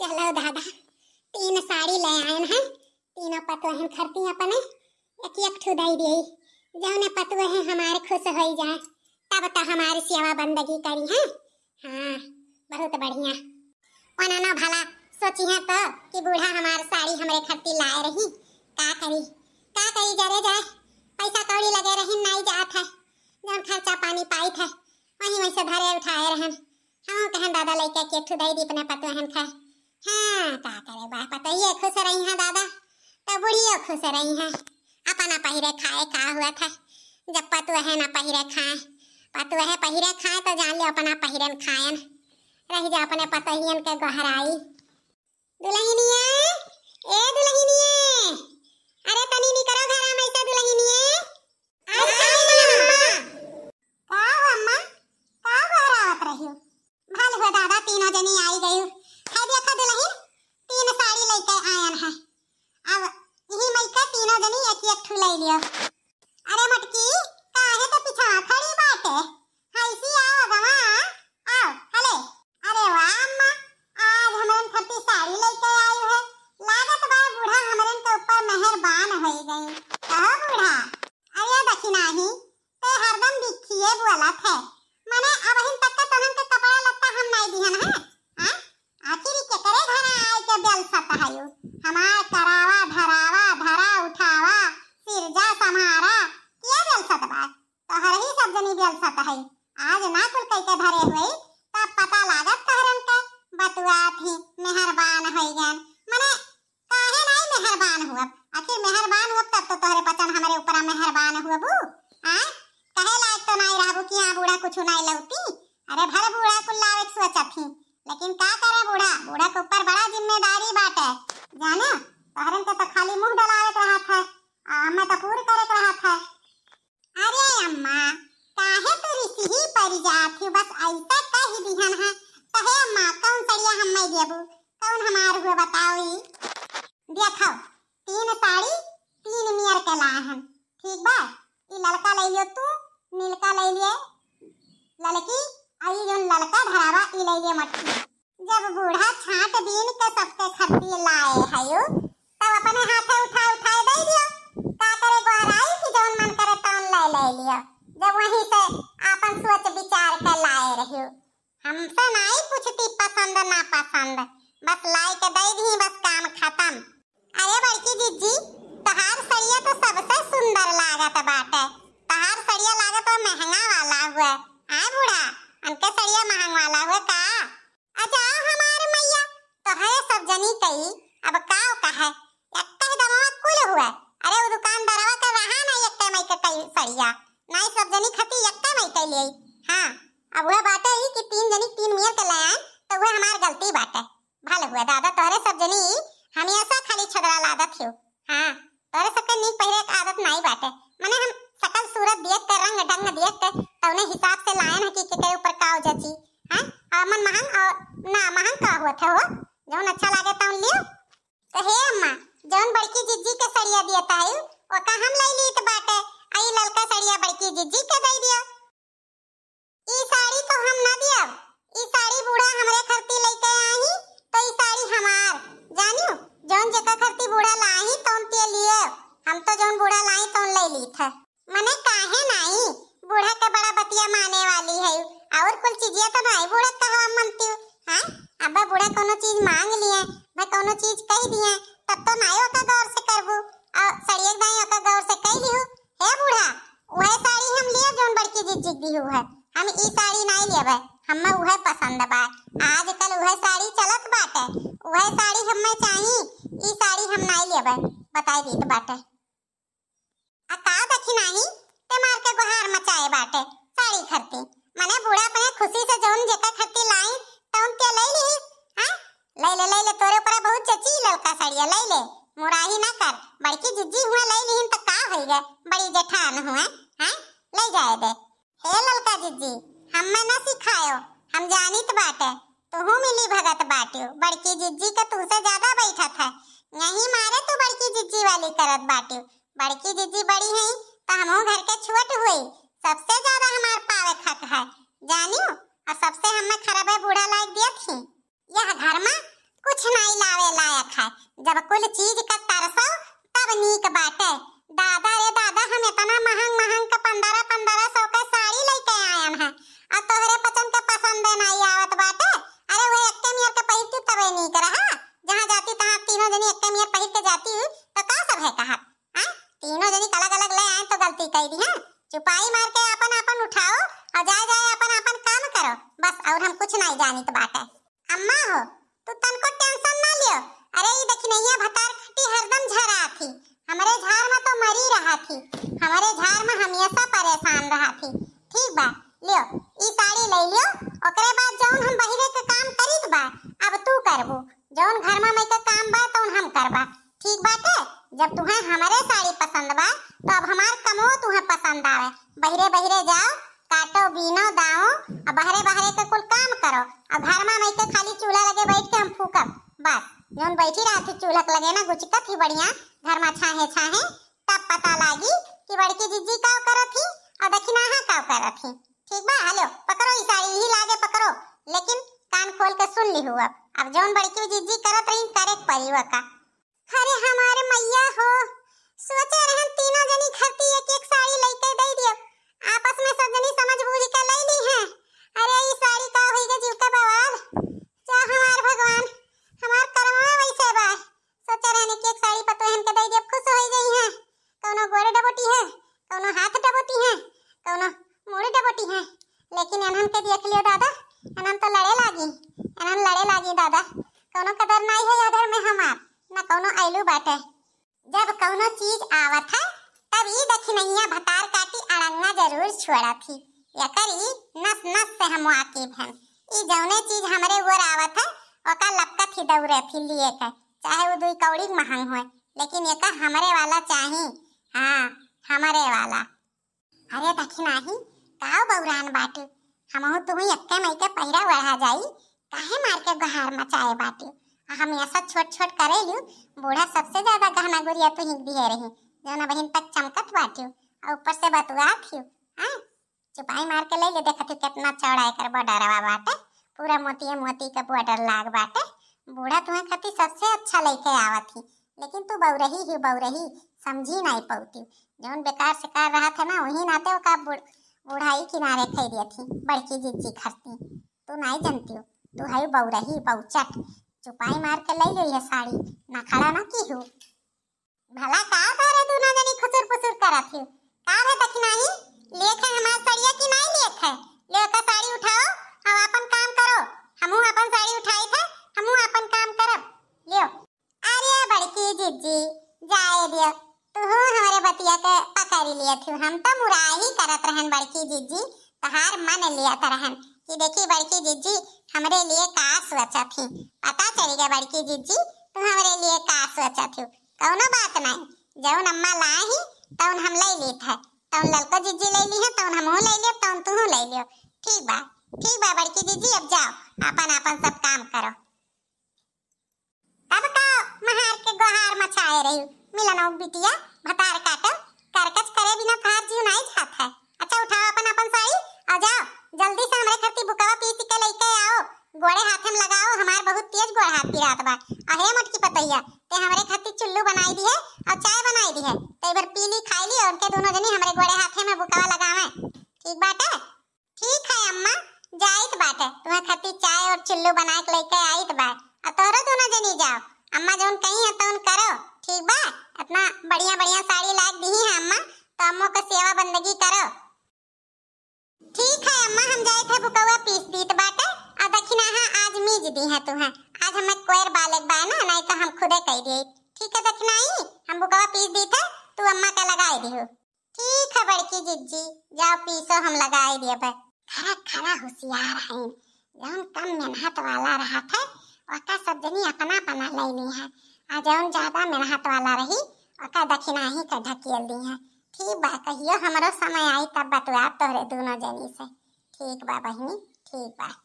चलो दादा तीन साड़ी ले आए हैं तीनों हैं खरती अपने एक एक ठू दई दी जो ने पतुए हैं हमारे खुश हो जाए तब तो हमारी सेवा बंदगी करी है हाँ बहुत बढ़िया ओना ना भला सोची है तो कि बूढ़ा हमारे साड़ी हमारे खरती लाए रही का करी का करी जरे जाए पैसा कौड़ी लगे रही नहीं जात है जो खर्चा पानी पाई था वहीं वहीं से धरे उठाए रहन हम कहें दादा एक ठू दई दी अपने दीपने हैं खा हाँ का करे बा पतइए खुश रही हैं दादा तो बुढ़ियो खुश रही हैं अपना पहिरे खाए का हुआ था जब पतु है ना पहिरे खाए पतु है पहिरे खाए तो जान लो अपना पहिरन खायन रही जा अपने पतहियन के गहराई दुल्हनिया ए दुल्हनिया अरे तनी निकरो घर में से दुल्हनिया आज काय ना अम्मा का हो अम्मा का हो रात रहियो भल हो दादा तीनों जनी आई गयो हमार करावा धरावा धरा उठावा सिरजा समारा किया जलसत बा तहर ही सब जनी जलसत है आज ना कुल कई के धरे हुई तब पता लागत तहरन के बतुआत ही मेहरबान होई गन मने काहे नहीं मेहरबान हुआ आखिर मेहरबान हुआ तब तो तोहरे पचन हमारे ऊपर मेहरबान हुआ बू आ कहे लायक तो नहीं रहबू कि हां बूढ़ा कुछ नहीं लौती अरे भर बूढ़ा कुल लावे सोचत थी लेकिन का करे बूढ़ा बूढ़ा के ऊपर बड़ा जिम्मेदारी बाटे जाने तोहरन के तो खाली मुंह डलावत रहत है आ हमें तो पूरी करत रहत है अरे अम्मा काहे तू ऋषि ही पड़ जात है बस ऐसा कह दिहन है कहे अम्मा कौन साड़िया हम मैं देबू कौन हमार हुए बताओ देखो तीन साड़ी तीन मियर के लाए हम ठीक बा ई लड़का ले लियो तू नीलका ले लिए लड़की और ई जोन लड़का धरावा ई ले लिए मटकी जब बूढ़ा छाट दिन के सबके खत्ती लाए हयो तब अपने हाथे उठा उठाए दे दियो का करे गोराई की जोन मन करे तौन ले ले लियो जब वही से अपन सोच विचार के लाए रहियो हम से नहीं पूछती पसंद ना पसंद बस लाई के दे दी बस काम खत्म अरे बड़की जीजी तहार सरिया तो सबसे सुंदर लागत बाटे तहार सरिया लागत तो महंगा वाला हुआ है बूढ़ा अनके सरिया महंगा वाला हुआ का अजाओ हमारे मैया तो है सब जनी कही अब काव का है एकते दमवा कुल हुआ अरे वो दुकानदारवा का तो रहा ना एकते मई का कई सड़िया नाई सब जनी खती एकते मई का ले हां अब वह बात है कि तीन जनी तीन मियर के लायन तो वह हमार गलती बात है भल हुआ दादा तोहरे सब जनी हम ऐसा खाली छगड़ा लादत हो हां तोहरे सबके नीक पहले नहीं दिया ई साड़ी तो हम ना दिया ई साड़ी बूढ़ा हमरे खरती लेके आही तो ई साड़ी हमार जानियो जौन जका खरती बूढ़ा लाही तौन ते लिए हम तो जौन बूढ़ा लाही तौन ले ली था मने काहे नाही बूढ़ा के बड़ा बतिया माने वाली है और कुल चीजिया तो भाई बूढ़ा कहवा मनती हां हाँ? अब्बा बूढ़ा कोनो चीज मांग लिए मैं कोनो चीज कह दिए तब तो नायो का गौर से करबू और सड़िए दाई का गौर से कह लिहू हे बूढ़ा वह साड़ी हम लिए जोन बड़की जीजी दी हुआ है हम ई साड़ी नहीं लेबे हमें वह पसंद बा आजकल वह साड़ी चलत बाटे वह साड़ी हम हमें चाही ई साड़ी हम नहीं लेबे बताई दीत बाटे आ का देखी नहीं ते मार के गुहार मचाए बाटे साड़ी खरती मने बूढ़ा पे खुशी से जोन जेका खरती लाई तो हम के ले ली हां ले ले ले ले तोरे ऊपर बहुत चची ललका साड़ी ले ले मुराही ना कर बड़की जिज्जी हुआ ले लीन होई गे बड़ी जेठान हुए हैं ले जाए दे हे ललका जीजी हम्मे ना सिखायो हम जानी तो बात है तो तुहू मिली भगत बाटियो बड़की जीजी का तू से ज्यादा बैठा था यही मारे तो बड़की जीजी वाली करत बाटियो बड़की जीजी बड़ी है तो हम घर के छुट हुई सबसे ज्यादा हमार पावे खत है जानियो और सबसे खराब है बूढ़ा लायक दिया थी यह घर में कुछ नहीं लावे लायक है जब कुल चीज का तरसो तब नीक बाटे दादा रे दादा हम इतना महंग महंग का पंद्रह पंद्रह सौ का साड़ी लेके आयन है और तोहरे पचन के पसंद नहीं आवत बाटे अरे वो एक्के मियर के पहिर तू तबे नहीं कर हां जहां जाती तहां तीनों जनी एक्के मियर पहिर के जाती तो का सब है कहा हां तीनों जनी अलग अलग ले आए तो गलती कई दी हां चुपाई मार के अपन अपन उठाओ और जाए जाए अपन अपन काम करो बस और हम कुछ नहीं जानी तो बात है अम्मा हो तू तनको टेंशन ना लियो अरे ये देखी नहीं है भतार खटी हरदम झरा थी हमारे झार में तो मरी रहा थी हमारे झार में हमेशा परेशान रहा थी ठीक बा लियो ई साड़ी ले लियो ओकरे बाद जौन हम बहिरे के काम करित बा अब तू करबो जौन घर में मैं के काम बा तौन हम करबा ठीक बाटे जब तुहे हमारे साड़ी पसंद बा तो अब हमार कमो तुहे पसंद आवे बहिरे बहिरे जाओ काटो बीनो दाओ अब बहरे बहरे के कुल काम करो अब घर में मैं के खाली चूल्हा लगे बैठ के हम फूकब बस जौन बैठी रहा थी चूल्हा लगे ना गुचकत ही बढ़िया घर में छाहे छाहे तब पता लागी कि बड़की जीजी का कर थी और दखिना दखिनाहा का कर थी ठीक बा हेलो पकड़ो ई साड़ी ही लागे पकड़ो लेकिन कान खोल के सुन ली हुआ अब जोन बड़की जीजी करत रही करे परिवा का अरे हमारे मैया हो सोचे देख लियो दादा ಹೊಂಟಿದ್ तो लड़े लागी ಲಡೆಲಾಗಿ लड़े लागी दादा कोनो कदर नहीं है अगर में हमार ना कोनो आइलू बाटे जब कोनो चीज आवत है तब ई देखी भतार काटी अड़ंगा जरूर छोड़ा थी यकर ई नस नस से हम वाकिब हैं ई जौने चीज हमरे ओर आवत है ओका लपका थी दौरे थी लिए के चाहे वो दुई कौड़ी महंग होए लेकिन ये का हमरे वाला चाही हाँ हमारे वाला अरे देखी नाही का बौरान बाटू हमहू तुही अक्के मईके पहिरा वढ़ा जाई काहे मार के गहार मचाए बाटे हम ऐसा छोट छोट करेलू बूढ़ा सबसे ज्यादा गहना तो तुही दिए रही जौना बहन तक चमकत बाटियो और ऊपर से बतुआ हियो हां चुपाई मार के ले ले देखत कितना चौड़ा एकर बॉर्डरवा बाटे पूरा मोतिए मोती का बॉर्डर लाग बाटे बूढ़ा तुम्हें खाती सबसे अच्छा लेके आवत ही लेकिन तू रही ही रही समझी नहीं पौती जौन बेकार शिकार रहा था ना वही नाते वो का ओढ़ाई किनारे खई रही थी बड़की जीजी खरती तू नहीं जानती हो तू है बहु रही बहु चट चुपाई मार के ले ली है साड़ी ना खड़ा ना की हो भला का करे तू ना जानी खुसुर फुसुर करा थी का रे तक नहीं लेख है हमार सड़िया की नहीं लेख है ले का साड़ी उठाओ हम अपन काम करो हमू अपन साड़ी उठाई थे हमू अपन काम करब लियो अरे बड़की जीजी जाए दियो तू हमारे बतिया के पकड़ लिए थी हम तो मुराही करत रहन बड़की जीजी तहार मन लिया तरहन कि देखी बड़की जीजी हमरे लिए का सोचत ही पता चल गया बड़की जीजी तू हमरे लिए का सोचत ही कौनो बात नहीं जौन अम्मा लाही तौन हम ले ली है तौन ललको जीजी ले ली है तौन हमहू ले लियो तौन तूहू ले लियो ठीक बा ठीक बा बड़की जीजी अब जाओ अपन अपन सब काम करो तब का तो महार के गोहार मचाए रही मिलन बिटिया बिना फार जीव नहीं खात है अच्छा उठाओ अपन अपन साड़ी आ जाओ जल्दी से हमरे की बुकावा पीस के लेके आओ गोड़े हाथ में लगाओ हमार बहुत तेज गोड़ हाथ की रात बा अहे मटकी पतैया ते हमरे की चुल्लू बनाई दी है और चाय बनाई दी है तो एक पी ली खाई ली और उनके दोनों जनी हमरे गोड़े हाथ में बुकावा लगावे ठीक बात है ठीक है अम्मा बात है तुम्हें खाती चाय और चुल्लू बना के लेके आइत बा और तोहरो दोनों जनी जाओ अम्मा जोन कहीं है तो उन करो ठीक बा अपना बढ़िया बढ़िया साड़ी लाग दी है अम्मा कामों का सेवा बंदगी करो ठीक है अम्मा हम जाए थे भुकवा पीस दीत बाटे आ दखिना हां आज मीज दी है तू आज हम कोयर बालक बा ना नहीं तो हम खुदे कह दिए ठीक है दखनाई हम भुकवा पीस दी थे तू अम्मा का लगाए दी ठीक है बड़की जिज्जी जाओ पीसो हम लगाए दिए पर खरा खरा होशियार हैं जौन कम मेहनत वाला रहा था ओका सब जनी अपना बना लेनी है आ जौन ज्यादा मेहनत वाला रही ओका दखिना ही का ढकियल दी है ठीक बा कहियो हमारो समय आई तब बतवा तोहरे दोनों जनी से ठीक बा बहनी ठीक बा